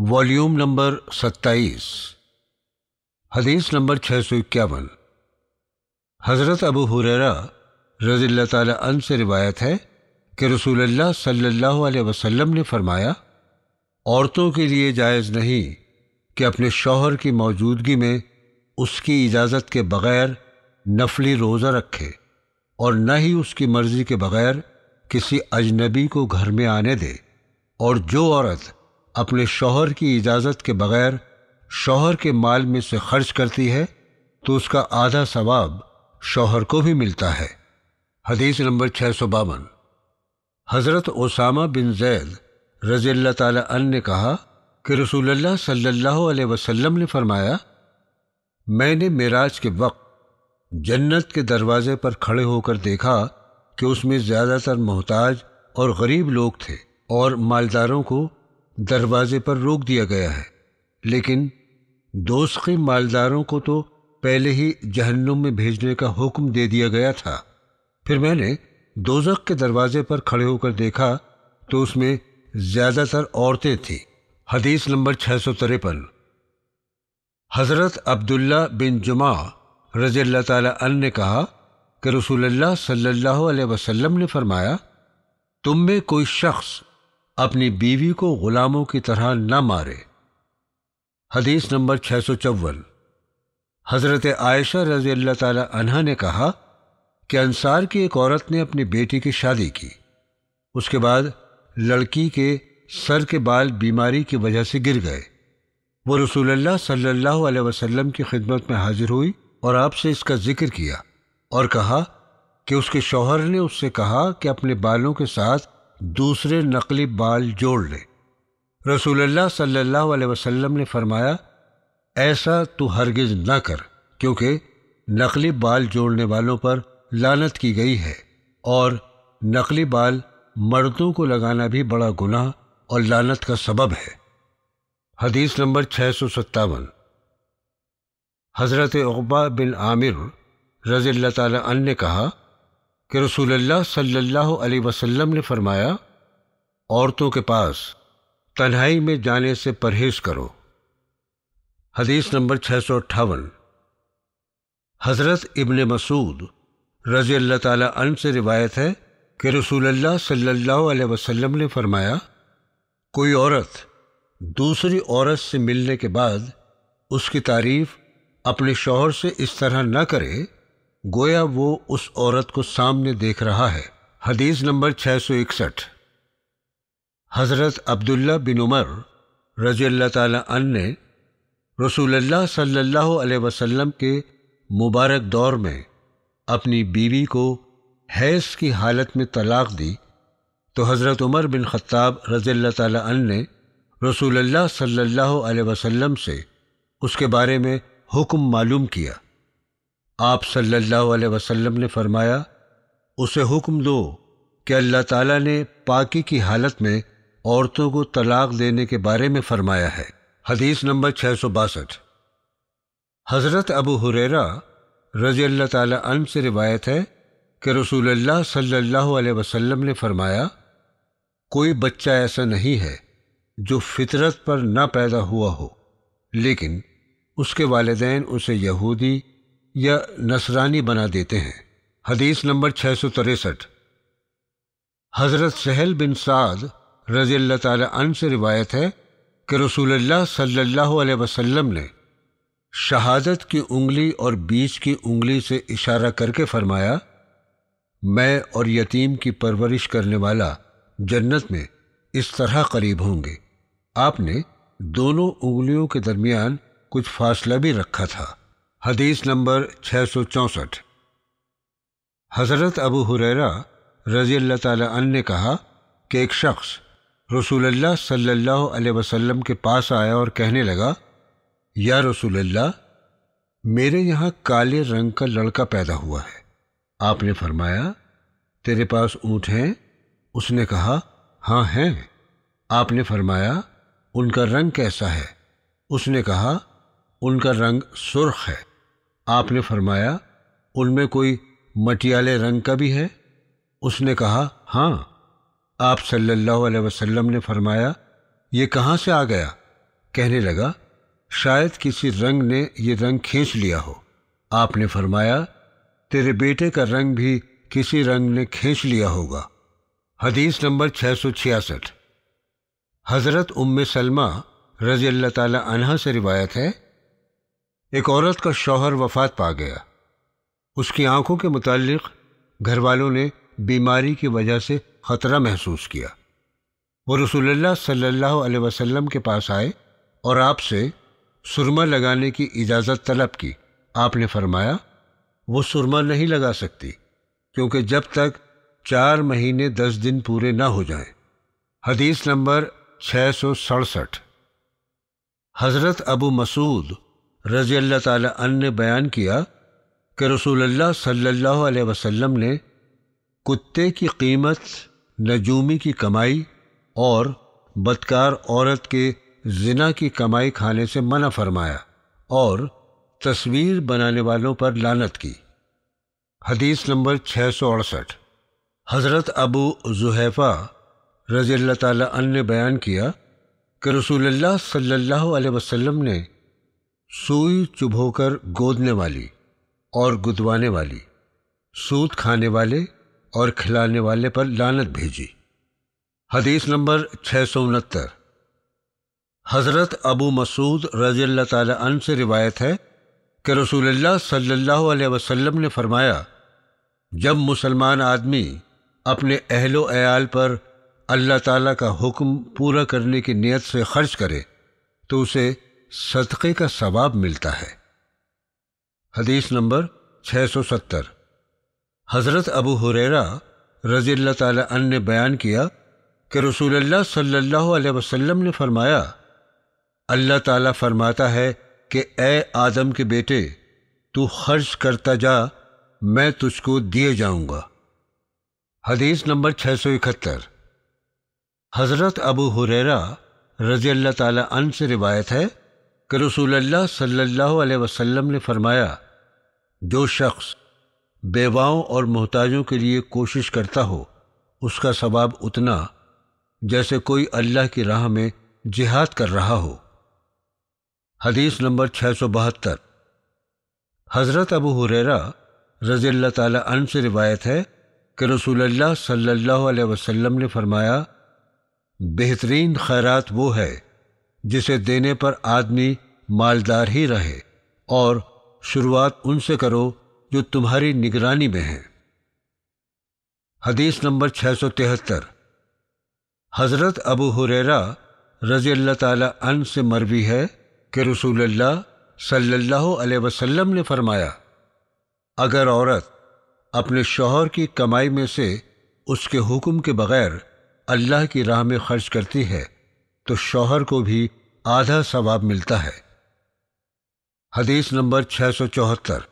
Volume number सत्ताईस हदीस number छः सौ इक्यावन हज़रत अबू हुररा रज़ील्ला तन से रिवायत है कि रसूलुल्लाह सल्लल्लाहु अलैहि वसल्लम ने फरमाया औरतों के लिए जायज़ नहीं कि अपने शौहर की मौजूदगी में उसकी इजाज़त के बग़ैर नफली रोज़ा रखे और न ही उसकी मर्ज़ी के बग़ैर किसी अजनबी को घर में आने दे और जो औरत अपने शौहर की इजाज़त के बगैर शौहर के माल में से खर्च करती है तो उसका आधा सवाब शौहर को भी मिलता है हदीस नंबर छः सौ बावन हज़रत ओसामा बिन जैद रजील तन ने कहा कि रसूलुल्लाह सल्लल्लाहु अलैहि वसल्लम ने फरमाया मैंने मेराज के वक्त जन्नत के दरवाजे पर खड़े होकर देखा कि उसमें ज़्यादातर मोहताज और गरीब लोग थे और मालदारों को दरवाजे पर रोक दिया गया है लेकिन दोस्ती मालदारों को तो पहले ही जहन्नुम में भेजने का हुक्म दे दिया गया था फिर मैंने दोजक के दरवाजे पर खड़े होकर देखा तो उसमें ज़्यादातर औरतें थीं हदीस नंबर छः सौ तिरपन हज़रत अब्दुल्ला बिन जुमा रज़ी अल्लाह तन ने कहा कि रसूलुल्लाह सल्लल्लाहु अलैहि वसल्लम ने फरमाया तुम में कोई शख्स अपनी बीवी को गुलामों की तरह न मारे हदीस नंबर छः सौ चौवन हज़रत आयशा रजी अल्लाह तला ने कहा कि अंसार की एक औरत ने अपनी बेटी की शादी की उसके बाद लड़की के सर के बाल बीमारी की वजह से गिर गए वो रसूलुल्लाह सल्लल्लाहु अलैहि वसल्लम की खिदमत में हाजिर हुई और आपसे इसका जिक्र किया और कहा कि उसके शौहर ने उससे कहा कि अपने बालों के साथ दूसरे नकली बाल जोड़ ले रसूलुल्लाह सल्लल्लाहु अलैहि वसल्लम ने फरमाया ऐसा तू हरगिज ना कर क्योंकि नकली बाल जोड़ने वालों पर लानत की गई है और नकली बाल मर्दों को लगाना भी बड़ा गुनाह और लानत का सबब है हदीस नंबर छः सौ सत्तावन हज़रत उकबा बिन आमिर रज़ी अल्लाह ने कहा कि रसूलुल्लाह सल्लल्लाहु अलैहि वसल्लम ने फरमाया औरतों के पास तन्हाई में जाने से परहेज करो हदीस नंबर छः सौ अट्ठावन हज़रत इबन मसूद रज़ी अल्लाह ताला अन से रिवायत है कि रसूलुल्लाह सल्लल्लाहु अलैहि वसल्लम ने फरमाया कोई औरत दूसरी औरत से मिलने के बाद उसकी तारीफ़ अपने शोहर से इस तरह न करे गोया वो उस औरत को सामने देख रहा है हदीस नंबर 661 हज़रत अब्दुल्ला बिन उमर रजी अल्लाह ने रसूलुल्लाह सल्लल्लाहु अलैहि वसल्लम के मुबारक दौर में अपनी बीवी को हैस की हालत में तलाक दी तो हज़रत उमर बिन ख़त्ताब रजी अल्लाह ने रसूलुल्लाह सल्लल्लाहु अलैहि वसल्लम से उसके बारे में हुक्म मालूम किया आप सल्लल्लाहु अलैहि वसल्लम ने फरमाया उसे हुक्म दो कि अल्लाह ताला ने पाकी की हालत में औरतों को तलाक देने के बारे में फरमाया है हदीस नंबर छः सौ बासठ हज़रत अबू हुरेरा रजी अल्लाह ताला अन से रिवायत है कि रसूल अल्लाह सल्लल्लाहु अलैहि वसल्लम ने फरमाया कोई बच्चा ऐसा नहीं है जो फितरत पर ना पैदा हुआ हो लेकिन उसके वालदेन उसे यहूदी या नसरानी बना देते हैं हदीस नंबर छः सौ तिरसठ हज़रत सहल बिन साद रज़ी अल्लाह तन से रिवायत है कि रसूलुल्लाह सल्लल्लाहु अलैहि वसल्लम ने शहादत की उंगली और बीच की उंगली से इशारा करके फरमाया मैं और यतीम की परवरिश करने वाला जन्नत में इस तरह करीब होंगे आपने दोनों उंगलियों के दरमियान कुछ फासला भी रखा था हदीस नंबर छः सौ चौंसठ हज़रत अबू हुररा रज़ी अल्लाह तन ने कहा कि एक शख्स रसूलुल्लाह सल्लल्लाहु अलैहि वसल्लम के पास आया और कहने लगा या रसूलुल्लाह मेरे यहाँ काले रंग का लड़का पैदा हुआ है आपने फरमाया तेरे पास ऊँट हैं उसने कहा हाँ हैं आपने फरमाया उनका रंग कैसा है उसने कहा उनका रंग सुर्ख है आपने फरमाया उनमें कोई मटियाले रंग का भी है उसने कहा हाँ आप सल्लल्लाहु अलैहि वसल्लम ने फरमाया ये कहाँ से आ गया कहने लगा शायद किसी रंग ने ये रंग खींच लिया हो आपने फरमाया तेरे बेटे का रंग भी किसी रंग ने खींच लिया होगा हदीस नंबर छियासठ हज़रत उम्मे सलमा रज़ील्ला तह से रिवायत है एक औरत का शौहर वफात पा गया उसकी आंखों के मुतालिक घर वालों ने बीमारी की वजह से ख़तरा महसूस किया वो रसूलुल्लाह सल्लल्लाहु अलैहि वसल्लम के पास आए और आपसे सुरमा लगाने की इजाज़त तलब की आपने फरमाया वो सुरमा नहीं लगा सकती क्योंकि जब तक चार महीने दस दिन पूरे ना हो जाएं। हदीस नंबर छः सौ सड़सठ हज़रत अबू मसूद रज़ी अल्लाह ताला ने बयान किया कि अल्लाह सल्लल्लाहु अलैहि वसल्लम ने कुत्ते की कीमत नजूमी की कमाई और बदकार औरत के जिना की कमाई खाने से मना फरमाया और तस्वीर बनाने वालों पर लानत की हदीस नंबर छः सौ अड़सठ हज़रत अबू जुहैफ़ा रज़ी अल्लाह ताला ने बयान किया कि रसूलुल्लाह सल्लल्लाहु अलैहि वसल्लम ने सुई चुभोकर गोदने वाली और गुदवाने वाली सूत खाने वाले और खिलाने वाले पर लानत भेजी हदीस नंबर छः सौ उनहत्तर हज़रत अबू मसूद रजील्ला तन से रिवायत है कि रसूलुल्लाह सल्लल्लाहु अलैहि वसल्लम ने फरमाया जब मुसलमान आदमी अपने अहलो अयाल पर अल्लाह ताला का हुक्म पूरा करने की नियत से खर्च करे तो उसे सदक़े का सवाब मिलता है हदीस नंबर 670 हज़रत अबू हुरेरा रजील्ला तन ने बयान किया कि रसूलुल्लाह सल्लल्लाहु अलैहि वसल्लम ने फरमाया अल्लाह ताला फरमाता है कि ए आदम के बेटे तू खर्च करता जा मैं तुझको दिए जाऊंगा हदीस नंबर 671 हज़रत अबू हुरेरा रजी अल्लाह से रिवायत है कि रसूलुल्लाह सल्लल्लाहु अलैहि वसल्लम ने फरमाया जो शख्स बेवाओं और मोहताजों के लिए कोशिश करता हो उसका सबाब उतना जैसे कोई अल्लाह की राह में जिहाद कर रहा हो हदीस नंबर छः सौ बहत्तर हज़रत अबू हुरेरा रजील्ला ताला अन से रिवायत है कि रसूलुल्लाह सल्लल्लाहु अलैहि वसल्लम ने फरमाया बेहतरीन खैरात वो है जिसे देने पर आदमी मालदार ही रहे और शुरुआत उनसे करो जो तुम्हारी निगरानी में है हदीस नंबर 673 हज़रत अबू हुरेरा रजी अल्लाह तन से मरवी है कि रसूल सल्लल्लाहु अलैहि वसल्लम ने फरमाया अगर औरत अपने शोहर की कमाई में से उसके हुक्म के बगैर अल्लाह की राह में खर्च करती है तो शौहर को भी आधा सवाब मिलता है हदीस नंबर 674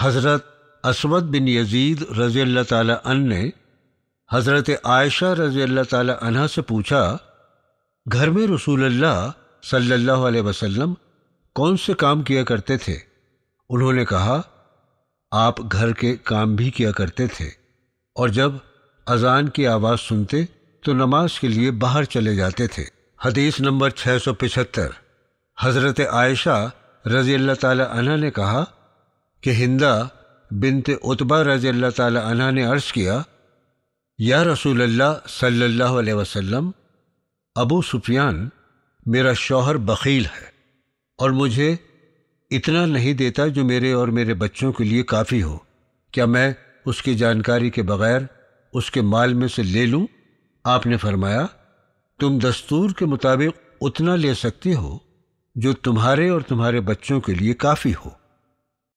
हज़रत असमद बिन यजीद रज़ी अल्लाह ताला ने हज़रत आयशा रज़ी अल्लाह ताला अन्हा से पूछा घर में रसूल सल्लल्लाहु अलैहि वसल्लम कौन से काम किया करते थे उन्होंने कहा आप घर के काम भी किया करते थे और जब अजान की आवाज़ सुनते तो नमाज के लिए बाहर चले जाते थे हदीस नंबर 675 हज़रत आयशा रज़ी अल्लाह अन्हा ने कहा कि हिंदा बिनत उतबा रज़ी अल्लाह ताली ने अर्ज़ किया या रसूल अल्लाह सल्लल्लाहु अलैहि वसल्लम अबू सुफियान मेरा शौहर बकील है और मुझे इतना नहीं देता जो मेरे और मेरे बच्चों के लिए काफ़ी हो क्या मैं उसकी जानकारी के बगैर उसके माल में से ले लूँ आपने फरमाया तुम दस्तूर के मुताबिक उतना ले सकते हो जो तुम्हारे और तुम्हारे बच्चों के लिए काफ़ी हो